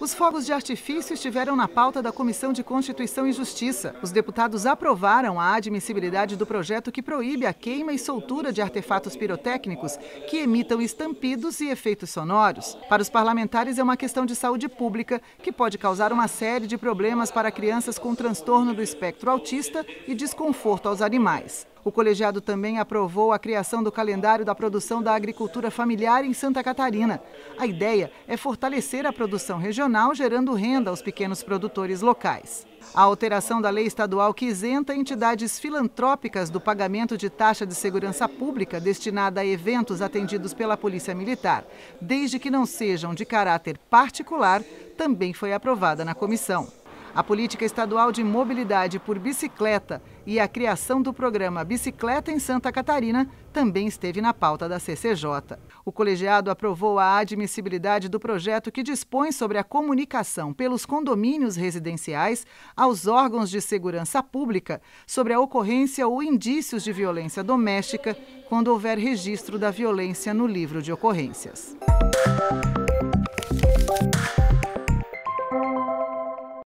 Os fogos de artifício estiveram na pauta da Comissão de Constituição e Justiça. Os deputados aprovaram a admissibilidade do projeto que proíbe a queima e soltura de artefatos pirotécnicos que emitam estampidos e efeitos sonoros. Para os parlamentares, é uma questão de saúde pública que pode causar uma série de problemas para crianças com transtorno do espectro autista e desconforto aos animais. O colegiado também aprovou a criação do calendário da produção da agricultura familiar em Santa Catarina. A ideia é fortalecer a produção regional, gerando renda aos pequenos produtores locais. A alteração da lei estadual que isenta entidades filantrópicas do pagamento de taxa de segurança pública destinada a eventos atendidos pela Polícia Militar, desde que não sejam de caráter particular, também foi aprovada na comissão. A política estadual de mobilidade por bicicleta e a criação do programa Bicicleta em Santa Catarina também esteve na pauta da CCJ. O colegiado aprovou a admissibilidade do projeto que dispõe sobre a comunicação pelos condomínios residenciais aos órgãos de segurança pública sobre a ocorrência ou indícios de violência doméstica quando houver registro da violência no livro de ocorrências.